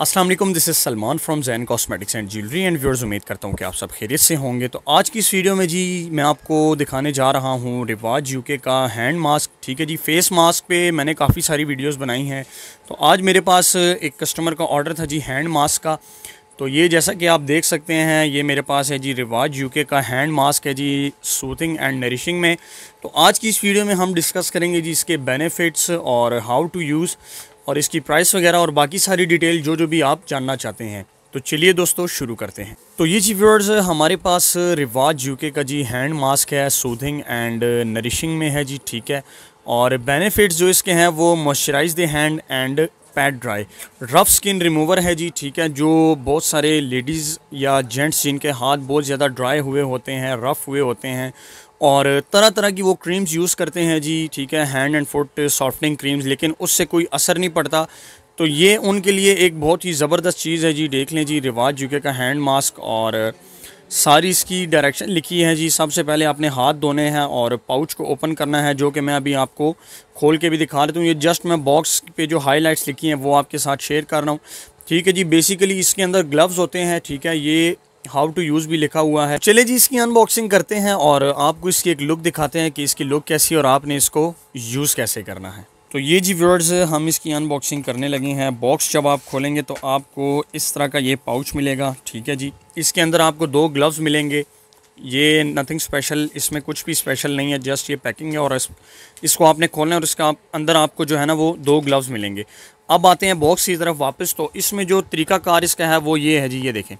Aslam this is Salman from Jain cosmetics and jewellery and viewers उम्मीद करता हूँ कि आप सब खैरियत से होंगे तो आज की इस वीडियो में जी मैं आपको दिखाने जा रहा हूँ रिवाज यूके का हैंड मास्क ठीक है जी फेस मास्क पे मैंने काफ़ी सारी वीडियोस बनाई हैं तो आज मेरे पास एक कस्टमर का ऑर्डर था जी हैंड मास्क का तो ये जैसा कि आप देख सकते हैं ये मेरे पास है जी रिवाज यूके का हैंड मास्क है जी सूथिंग एंड नरिशिंग में तो आज की इस वीडियो में हम डिस्कस करेंगे जी इसके बेनिफिट्स और हाउ टू यूज़ और इसकी प्राइस वगैरह और बाकी सारी डिटेल जो जो भी आप जानना चाहते हैं तो चलिए दोस्तों शुरू करते हैं तो ये जी व्यूअर्स हमारे पास रिवाज यूके का जी हैंड मास्क है सूदिंग एंड नरिशिंग में है जी ठीक है और बेनिफिट्स जो इसके हैं वो moisturise the hand and pad dry rough skin remover है जी ठीक है जो बहुत सारे लेडीज़ या जेंट्स जिनके हाथ बहुत ज़्यादा ड्राई हुए होते हैं रफ़ हुए होते हैं और तरह तरह की वो क्रीम्स यूज़ करते हैं जी ठीक है hand and foot softening creams लेकिन उससे कोई असर नहीं पड़ता तो ये उनके लिए एक बहुत ही ज़बरदस्त चीज़ है जी देख लें जी रिवाज यूके का हैंड मास्क और सारी इसकी डायरेक्शन लिखी है जी सबसे पहले आपने हाथ धोने हैं और पाउच को ओपन करना है जो कि मैं अभी आपको खोल के भी दिखा देता हूँ ये जस्ट मैं बॉक्स पे जो हाइलाइट्स लिखी हैं वो आपके साथ शेयर कर रहा हूँ ठीक है जी बेसिकली इसके अंदर ग्लव्स होते हैं ठीक है ये हाउ टू यूज़ भी लिखा हुआ है चले जी इसकी अनबॉक्सिंग करते हैं और आपको इसकी एक लुक दिखाते हैं कि इसकी लुक कैसी और आपने इसको यूज़ कैसे करना है तो ये जी व्यूअर्स हम इसकी अनबॉक्सिंग करने लगे हैं बॉक्स जब आप खोलेंगे तो आपको इस तरह का ये पाउच मिलेगा ठीक है जी इसके अंदर आपको दो ग्लव्स मिलेंगे ये नथिंग स्पेशल इसमें कुछ भी स्पेशल नहीं है जस्ट ये पैकिंग है और इस, इसको आपने खोलना है और इसका आप, अंदर आपको जो है ना वो दो ग्लव्स मिलेंगे अब आते हैं बॉक्स की तरफ वापस तो इसमें जो तरीकाकार इसका है वो ये है जी ये देखें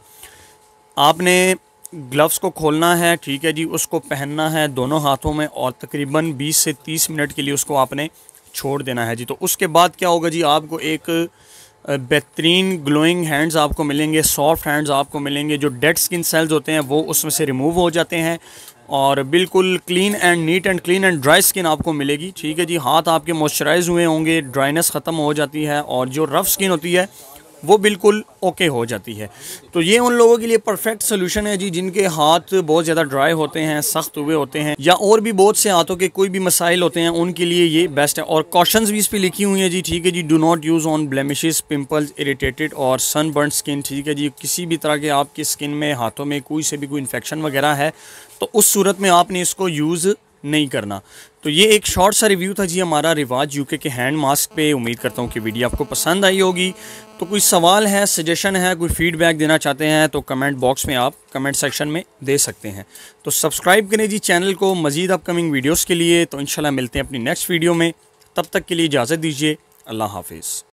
आपने ग्लव्स को खोलना है ठीक है जी उसको पहनना है दोनों हाथों में और तकरीबन 20 से 30 मिनट के लिए उसको आपने छोड़ देना है जी तो उसके बाद क्या होगा जी आपको एक बेहतरीन ग्लोइंग हैंड्स आपको मिलेंगे सॉफ्ट हैंड्स आपको मिलेंगे जो डेड स्किन सेल्स होते हैं वो उसमें से रिमूव हो जाते हैं और बिल्कुल clean and neat and clean and dry skin आपको मिलेगी ठीक है जी हाथ आपके मॉइस्चराइज हुए होंगे ड्राइनेस ख़त्म हो जाती है और जो रफ़ स्किन होती है वो बिल्कुल ओके हो जाती है तो ये उन लोगों के लिए परफेक्ट सोल्यूशन है जी जिनके हाथ बहुत ज़्यादा ड्राई होते हैं सख्त हुए होते हैं या और भी बहुत से हाथों के कोई भी मसाइल होते हैं उनके लिए ये बेस्ट है और कॉशंस भी इस पर लिखी हुई हैं जी ठीक है जी do not use on blemish pimples irritated और सनबर्न स्किन ठीक है जी किसी भी तरह के आपकी स्किन में हाथों में कोई से भी कोई इन्फेक्शन वगैरह है तो उस सूरत में आपने इसको यूज़ नहीं करना तो ये एक शॉर्ट सा रिव्यू था जी हमारा रिवाज यूके के हैंड मास्क पे उम्मीद करता हूँ कि वीडियो आपको पसंद आई होगी तो कोई सवाल है सजेशन है कोई फीडबैक देना चाहते हैं तो कमेंट बॉक्स में आप कमेंट सेक्शन में दे सकते हैं तो सब्सक्राइब करें जी चैनल को मज़ीद अपकमिंग वीडियोज़ के लिए तो इन मिलते हैं अपनी नेक्स्ट वीडियो में तब तक के लिए इजाज़त दीजिए अल्लाह हाफिज़